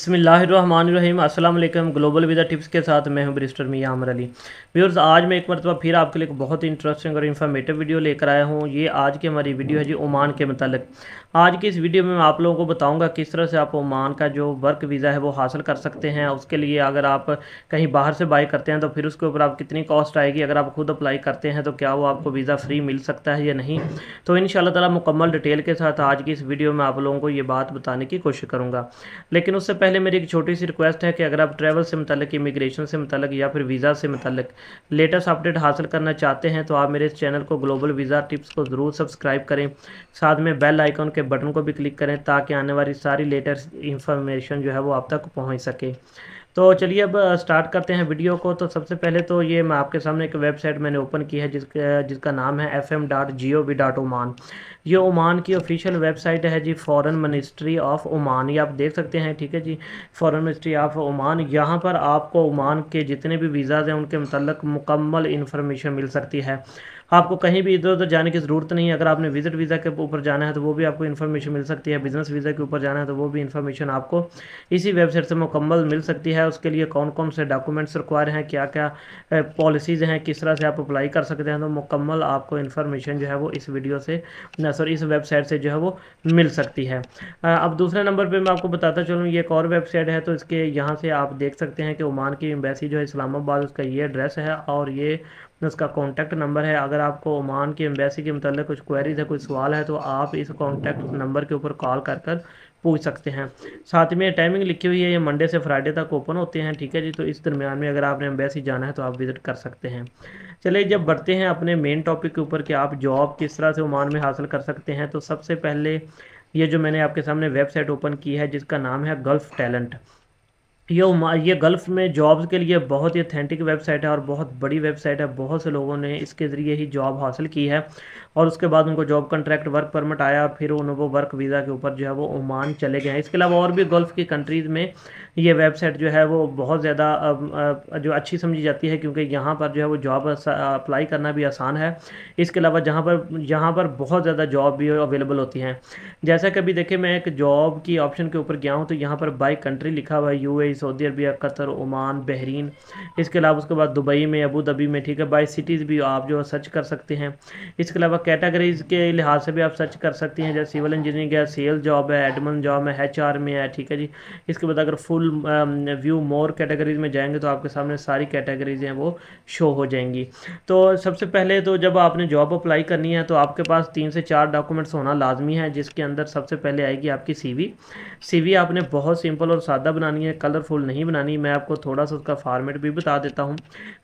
बसमीम अल्लाम global visa tips के साथ मैं हूं ब्रिस्टर मियाँ अमर अली व्यूर्स आज मैं एक मरतबा फिर आपके लिए एक बहुत इंटरेस्टिंग और इन्फॉर्मेटिव वीडियो लेकर आया हूं ये आज की हमारी वीडियो है जी ओमान के मतलब आज की इस वीडियो में मैं आप लोगों को बताऊंगा किस तरह से आप ओमान का जो वर्क वीज़ा है वो हासिल कर सकते हैं उसके लिए अगर आप कहीं बाहर से बाई करते हैं तो फिर उसके ऊपर आप कितनी कॉस्ट आएगी अगर आप खुद अप्लाई करते हैं तो क्या वो आपको वीज़ा फ्री मिल सकता है या नहीं तो इन ताला मुकम्मल डिटेल के साथ आज की इस वीडियो में आप लोगों को ये बात बताने की कोशिश करूँगा लेकिन उससे पहले मेरी एक छोटी सी रिक्वेस्ट है कि अगर आप ट्रैवल से मतलब इमिग्रेशन से मतलब या फिर वीज़ा से मतलब लेटेस्ट अपडेट हासिल करना चाहते हैं तो आप मेरे इस चैनल को ग्लोबल वीज़ा टिप्स को ज़रूर सब्सक्राइब करें साथ में बेल आइकॉन के के बटन को भी क्लिक करें ताकि आने वाली सारी लेटेस्ट इंफॉर्मेशन जो है वो आप तक पहुंच सके तो चलिए अब स्टार्ट करते हैं वीडियो को तो सबसे पहले तो ये मैं आपके सामने एक वेबसाइट मैंने ओपन की है जिसका जिसका नाम है F M dot G O V dot Oman ये ओमान की ऑफिशियल वेबसाइट है जी फॉरेन मिनिस्ट्री ऑफ ओमान ये आप देख सकते हैं ठीक है जी फॉरेन मिनिस्ट्री ऑफ ओमान यहाँ पर आपको ओमान के जितने भी वीज़ाज़ हैं उनके मतलब मुकम्मल इन्फॉर्मेशन मिल सकती है आपको कहीं भी इधर उधर जाने की ज़रूरत नहीं है अगर आपने विजिट वीज़ा के ऊपर जाना है तो वो भी आपको इन्फॉर्मेशन मिल सकती है बिज़नेस वीज़ा के ऊपर जाना है तो वो भी इन्फॉर्मेशन आपको इसी वेबसाइट से मुकम्मल मिल सकती है उसके लिए कौन कौन से डॉक्यूमेंट्स रिक्वायर हैं क्या क्या पॉलिसीज़ हैं किस तरह से आप अप्लाई कर सकते हैं तो मुकम्मल आपको इन्फॉर्मेशन जो है वो इस वीडियो से सॉरी इस वेबसाइट से जो है वो मिल सकती है अब दूसरे नंबर पर मैं आपको बताता चलूँ ये एक और वेबसाइट है तो इसके यहाँ से आप देख सकते हैं कि ओमान की एम्बेसी जो है इस्लामाबाद उसका ये एड्रेस है और ये उसका कॉन्टैक्ट नंबर है अगर आपको ओमान की एम्बेसी के मतलब कुछ क्वेरीज है कोई सवाल है तो आप इस कॉन्टैक्ट नंबर के ऊपर कॉल कर कर पूछ सकते हैं साथ में टाइमिंग लिखी हुई है ये मंडे से फ्राइडे तक ओपन होते हैं ठीक है जी तो इस दरमियान में अगर आपने एम्बेसी जाना है तो आप विज़िट कर सकते हैं चलिए जब बढ़ते हैं अपने मेन टॉपिक के ऊपर कि आप जॉब किस तरह से ओमान में हासिल कर सकते हैं तो सबसे पहले ये जो मैंने आपके सामने वेबसाइट ओपन की है जिसका नाम है गल्फ़ टैलेंट ये ये गल्फ़ में जॉब्स के लिए बहुत ही अथेंटिक वेबसाइट है और बहुत बड़ी वेबसाइट है बहुत से लोगों ने इसके ज़रिए ही जॉब हासिल की है और उसके बाद उनको जॉब कॉन्ट्रैक्ट वर्क परमिट आया फिर उन्होंने वो वर्क वीज़ा के ऊपर जो है वो ओमान चले गए हैं इसके अलावा और भी गल्फ़ की कंट्रीज़ में ये वेबसाइट जो है वो बहुत ज़्यादा जो अच्छी समझी जाती है क्योंकि यहाँ पर जो है वो जॉब अप्लाई करना भी आसान है इसके अलावा जहाँ पर यहाँ पर बहुत ज़्यादा जॉब भी अवेलेबल होती हैं जैसा कभी देखें मैं एक जॉब की ऑप्शन के ऊपर गया हूँ तो यहाँ पर बाई कंट्री लिखा हुआ है यू Saudi Arabia Qatar Oman Bahrain इसके अलावा उसके बाद दुबई में अबू धाबी में ठीक है बाई सिटीज़ भी आप जो सर्च कर सकते हैं इसके अलावा कैटेगरीज़ के लिहाज से भी आप सर्च कर सकती हैं जैसे सिविल इंजीनियरिंग है सेल जॉब है एडमन जॉब है एच में है ठीक है जी इसके बाद अगर फुल व्यू मोर कैटेगरीज में जाएंगे तो आपके सामने सारी कैटेगरीज हैं वो शो हो जाएंगी तो सबसे पहले तो जब आपने जॉब अप्लाई करनी है तो आपके पास तीन से चार डॉक्यूमेंट्स होना लाजमी है जिसके अंदर सबसे पहले आएगी आपकी सी वी आपने बहुत सिंपल और सादा बनानी है कलरफुल नहीं बनानी मैं आपको थोड़ा सा उसका फॉर्मेट भी बता देता हूँ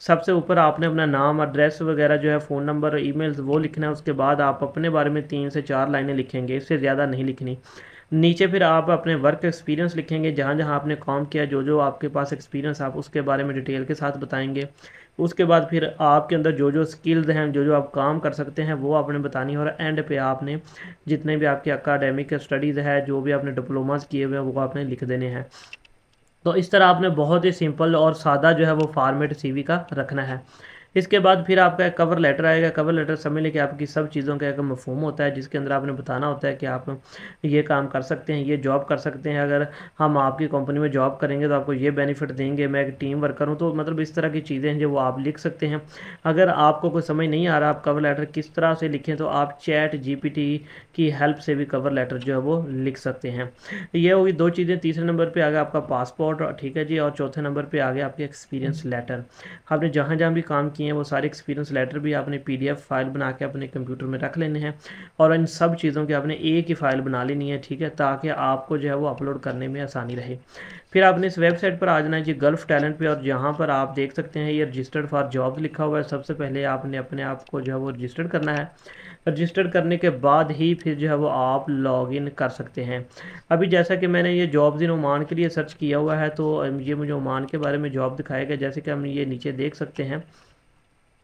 सबसे ऊपर आपने अपना नाम एड्रेस वगैरह जो है फ़ोन नंबर ई वो लिखना है उसके बाद आप अपने बारे में तीन से चार लाइनें लिखेंगे इससे ज़्यादा नहीं लिखनी नीचे फिर आप अपने वर्क एक्सपीरियंस लिखेंगे जहाँ जहाँ आपने काम किया जो जो आपके पास एक्सपीरियंस आप उसके बारे में डिटेल के साथ बताएंगे उसके बाद फिर आपके अंदर जो जो स्किल्स हैं जो जो आप काम कर सकते हैं वो आपने बतानी और एंड पे आपने जितने भी आपके अकाडेमिक स्टडीज़ है जो भी आपने डिप्लोमास किए हुए हैं वो आपने लिख देने हैं तो इस तरह आपने बहुत ही सिंपल और सादा जो है वो फॉर्मेट सीवी का रखना है इसके बाद फिर आपका एक कवर लेटर आएगा कवर लेटर समय लेके आपकी सब चीज़ों का एक मफहम होता है जिसके अंदर आपने बताना होता है कि आप ये काम कर सकते हैं ये जॉब कर सकते हैं अगर हम आपकी कंपनी में जॉब करेंगे तो आपको ये बेनिफिट देंगे मैं एक टीम वर्कर हूँ तो मतलब इस तरह की चीज़ें हैं जो वो आप लिख सकते हैं अगर आपको कोई समझ नहीं आ रहा आप कवर लेटर किस तरह से लिखें तो आप चैट जी की हेल्प से भी कवर लेटर जो है वो लिख सकते हैं ये होगी दो चीज़ें तीसरे नंबर पर आ गया आपका पासपोर्ट ठीक है जी और चौथे नंबर पर आ गया आपके एक्सपीरियंस लेटर आपने जहाँ जहाँ भी काम किया किए हैं वो सारे एक्सपीरियंस लेटर भी आपने पीडीएफ फाइल बना के अपने कंप्यूटर में रख लेने हैं और इन सब चीज़ों की आपने एक ही फ़ाइल बना लेनी है ठीक है ताकि आपको जो है वो अपलोड करने में आसानी रहे फिर आपने इस वेबसाइट पर आ जाना है जी गल्फ टैलेंट पे और जहाँ पर आप देख सकते हैं ये रजिस्टर्ड फॉर जॉब लिखा हुआ है सबसे पहले आपने अपने आप को जो है वो रजिस्टर्ड करना है रजिस्टर्ड करने के बाद ही फिर जो है वो आप लॉगिन कर सकते हैं अभी जैसा कि मैंने ये जॉब्स इन ओमान के लिए सर्च किया हुआ है तो ये मुझे ओमान के बारे में जॉब दिखाएगा जैसे कि हम ये नीचे देख सकते हैं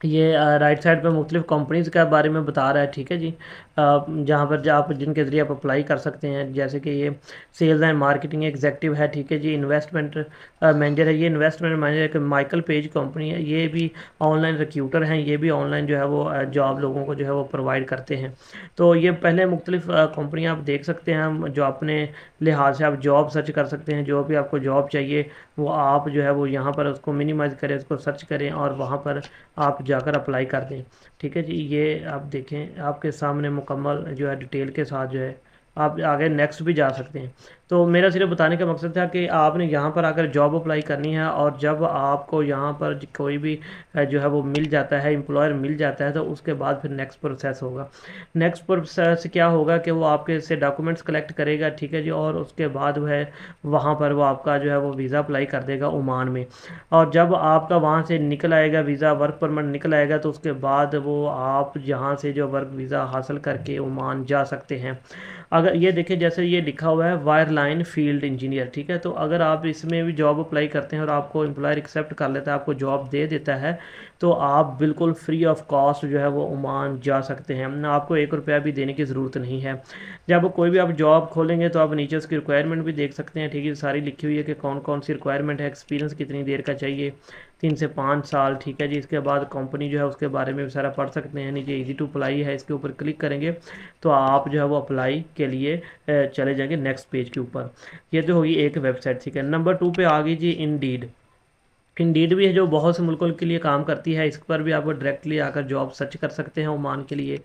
ये राइट साइड पे मुख्तलिफ कंपनीज़ के बारे में बता रहा है ठीक है जी जहाँ पर आप जिनके ज़रिए आप अप्लाई कर सकते हैं जैसे कि ये सेल्स एंड मार्केटिंग एग्जेक्टिव है ठीक है जी इन्वेस्टमेंट मैनेजर है ये इन्वेस्टमेंट मैनेजर एक माइकल पेज कंपनी है ये भी ऑनलाइन रिक्यूटर हैं ये भी ऑनलाइन जो है वो जॉब लोगों को जो है वो प्रोवाइड करते हैं तो ये पहले मुख्तलिफ कंपनियाँ आप देख सकते हैं जो अपने लिहाज से आप जॉब सर्च कर सकते हैं जो भी आपको जॉब चाहिए वो आप जो है वो यहाँ पर उसको मिनिमाइज़ करें उसको सर्च करें और वहाँ पर आप जाकर अप्लाई कर दें ठीक है जी ये आप देखें आपके सामने मुकम्मल जो है डिटेल के साथ जो है आप आगे नेक्स्ट भी जा सकते हैं तो मेरा सिर्फ बताने का मकसद था कि आपने यहाँ पर आकर जॉब अप्लाई करनी है और जब आपको यहाँ पर कोई भी जो है वो मिल जाता है एम्प्लॉयर मिल जाता है तो उसके बाद फिर नेक्स्ट प्रोसेस होगा नेक्स्ट प्रोसेस क्या होगा कि वो आपके से डॉक्यूमेंट्स कलेक्ट करेगा ठीक है जी और उसके बाद वह वहाँ पर वो आपका जो है वो वीज़ा अप्लाई कर देगा ओमान में और जब आपका वहाँ से निकल आएगा वीज़ा वर्क परमिट निकल आएगा तो उसके बाद वो आप यहाँ से जो वर्क वीज़ा हासिल करके ओमान जा सकते हैं अगर ये देखें जैसे ये लिखा हुआ है वायर लाइन फील्ड इंजीनियर ठीक है तो अगर आप इसमें भी जॉब अप्लाई करते हैं और आपको एम्प्लॉयर एक्सेप्ट कर लेता है आपको जॉब दे देता है तो आप बिल्कुल फ्री ऑफ कॉस्ट जो है वो ओमान जा सकते हैं आपको एक रुपया भी देने की ज़रूरत नहीं है जब कोई भी आप जॉब खोलेंगे तो आप नीचे उसकी रिक्वायरमेंट भी देख सकते हैं ठीक है सारी लिखी हुई है कि कौन कौन सी रिक्वायरमेंट है एक्सपीरियंस कितनी देर का चाहिए तीन से पाँच साल ठीक है जी इसके बाद कंपनी जो है उसके बारे में भी सारा पढ़ सकते हैं नीचे इजी टू अप्लाई है इसके ऊपर क्लिक करेंगे तो आप जो है वो अप्लाई के लिए चले जाएंगे नेक्स्ट पेज के ऊपर ये तो होगी एक वेबसाइट ठीक है नंबर टू पे आ गई जी इन इंडीड भी है जो बहुत से मुल्कों के लिए काम करती है इस पर भी आप डायरेक्टली आकर जॉब सर्च कर सकते हैं ओमान के लिए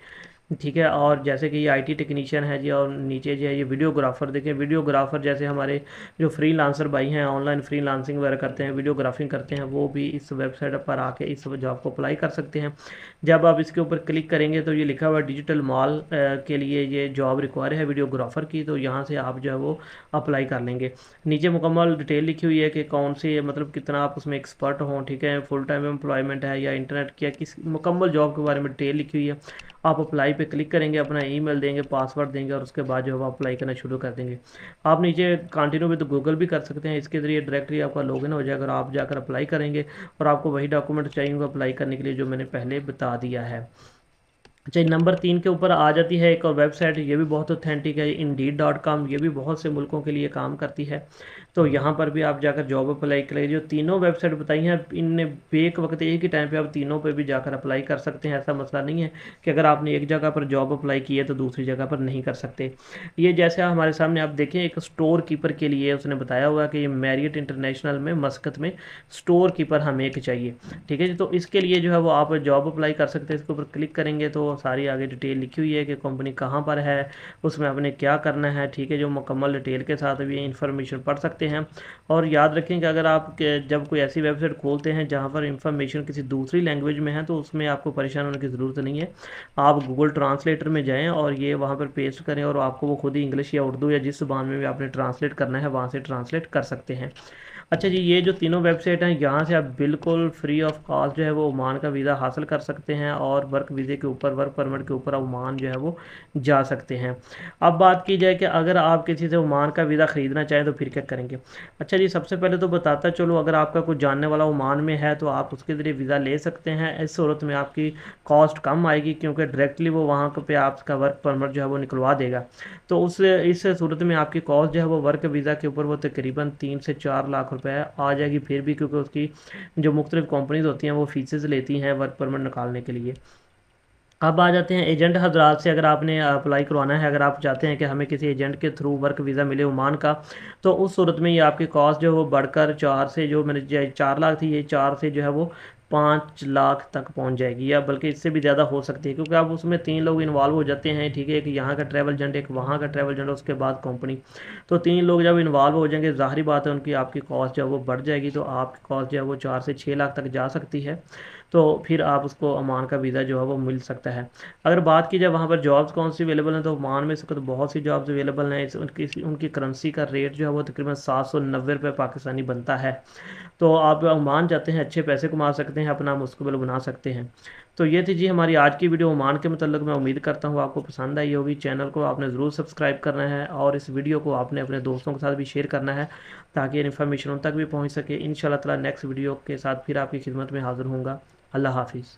ठीक है और जैसे कि ये आईटी टेक्नीशियन है जी और नीचे जो है ये वीडियोग्राफर देखें वीडियोग्राफर जैसे हमारे जो फ्री लांसर भाई हैं ऑनलाइन फ्री लांसिंग वगैरह करते हैं वीडियोग्राफिंग करते हैं वो भी इस वेबसाइट पर आके इस जॉब को अप्लाई कर सकते हैं जब आप इसके ऊपर क्लिक करेंगे तो ये लिखा हुआ डिजिटल मॉल के लिए ये जॉब रिक्वायर है वीडियोग्राफर की तो यहाँ से आप जो है वो अप्लाई कर लेंगे नीचे मुकम्मल डिटेल लिखी हुई है कि कौन सी मतलब कितना आप उसमें एक्सपर्ट हों ठीक है फुल टाइम एम्प्लॉयमेंट है या इंटरनेट किया किस मुकम्मल जॉब के बारे में डिटेल लिखी हुई है आप अप्लाई पे क्लिक करेंगे अपना ईमेल देंगे पासवर्ड देंगे और उसके बाद जो है अप्लाई करना शुरू कर देंगे आप नीचे कंटिन्यू भी तो गूगल भी कर सकते हैं इसके ज़रिए डायरेक्टली आपका लॉगिन हो जाएगा और आप जाकर अप्लाई करेंगे और आपको वही डॉक्यूमेंट चाहिए अप्लाई करने के लिए जो मैंने पहले बता दिया है चाहे अच्छा, नंबर तीन के ऊपर आ जाती है एक और वेबसाइट ये भी बहुत ऑथेंटिक है इन डी डॉट कॉम ये भी बहुत से मुल्कों के लिए काम करती है तो यहाँ पर भी आप जाकर जॉब अप्लाई करें जो तीनों वेबसाइट बताई हैं इनने बेक वक्त एक ही टाइम पे आप तीनों पे भी जाकर अप्लाई कर सकते हैं ऐसा मसला नहीं है कि अगर आपने एक जगह पर जॉब अप्लाई की है तो दूसरी जगह पर नहीं कर सकते ये जैसे हमारे सामने आप देखें एक स्टोर कीपर के लिए उसने बताया हुआ कि ये मैरियट इंटरनेशनल में मस्कत में स्टोर कीपर हमें एक चाहिए ठीक है जी तो इसके लिए जो है वो आप जॉब अप्लाई कर सकते हैं इसके ऊपर क्लिक करेंगे तो हूँ सारी आगे डिटेल लिखी हुई है कि कंपनी कहाँ पर है उसमें आपने क्या करना है ठीक है जो मुकम्मल डिटेल के साथ भी इन्फॉर्मेशन पढ़ सकते हैं और याद रखें कि अगर आप जब कोई ऐसी वेबसाइट खोलते हैं जहाँ पर इंफॉर्मेशन किसी दूसरी लैंग्वेज में है तो उसमें आपको परेशान होने की ज़रूरत नहीं है आप गूगल ट्रांसलेटर में जाएँ और ये वहाँ पर पेस्ट करें और आपको वो खुद ही इंग्लिश या उर्दू या जिस जबान में भी आपने ट्रांसलेट करना है वहाँ से ट्रांसलेट कर सकते हैं अच्छा जी ये जो तीनों वेबसाइट हैं यहाँ से आप बिल्कुल फ्री ऑफ कॉस्ट जो है वो ओमान का वीज़ा हासिल कर सकते हैं और वर्क वीज़े के ऊपर वर्क परमिट के ऊपर ओमान जो है वो जा सकते हैं अब बात की जाए कि अगर आप किसी से ओमान का वीज़ा ख़रीदना चाहें तो फिर क्या करेंगे अच्छा जी सबसे पहले तो बताता चलो अगर आपका कुछ जानने वाला ओमान में है तो आप उसके ज़रिए वीज़ा ले सकते हैं इस सूरत में आपकी कॉस्ट कम आएगी क्योंकि डायरेक्टली वो वहाँ पर आपका वर्क परमिट जो है वो निकलवा देगा तो उस इस सूरत में आपकी कॉस्ट जो है वो वर्क वीज़ा के ऊपर वो तकरीबन तीन से चार लाख रुपये आ जाएगी फिर भी क्योंकि उसकी जो मुख्तलिफ कंपनीज होती हैं वो फीसेज लेती हैं वर्क परमिट निकालने के लिए अब आ जाते हैं एजेंट हजरात से अगर आपने अप्लाई करवाना है अगर आप चाहते हैं कि हमें किसी एजेंट के थ्रू वर्क वीज़ा मिले ओमान का तो उस सूरत में ये आपकी कॉस्ट जो है वो बढ़कर चार से जो मैंने चार लाख थी ये चार से जो है वो पाँच लाख तक पहुंच जाएगी या बल्कि इससे भी ज़्यादा हो सकती है क्योंकि अब उसमें तीन लोग इन्वॉल्व हो जाते हैं ठीक है एक यहाँ का ट्रैवल एजेंट एक वहाँ का ट्रैवल एजेंट उसके बाद कंपनी तो तीन लोग जब इन्वॉल्व हो जाएंगे ज़ाहरी बात है उनकी आपकी कॉस्ट जो है वो बढ़ जाएगी तो आपकी कॉस्ट जो है वो चार से छः लाख तक जा सकती है तो फिर आप उसको ओमान का वीज़ा जो है वो मिल सकता है अगर बात की जाए वहाँ पर जॉब्स कौन सी अवेलेबल हैं तो ओमान में इस वक्त बहुत सी जॉब्स अवेलेबल हैं उनकी उनकी करेंसी का रेट जो है वो तकरीबन सात सौ नब्बे रुपये पाकिस्तानी बनता है तो आप अमान जाते हैं अच्छे पैसे कमा सकते हैं अपना मुस्तबिल बना सकते हैं तो ये थी जी हमारी आज की वीडियो ओमान के मतलब मैं उम्मीद करता हूँ आपको पसंद आई होगी चैनल को आपने ज़रूर सब्सक्राइब करना है और इस वीडियो को आपने अपने दोस्तों के साथ भी शेयर करना है ताकि इन्फॉर्मेशन उन तक भी पहुँच सके इन शाला नेक्स्ट वीडियो के साथ फिर आपकी खिदमत में हाज़िर हूँगा अल्लाह हाफिज़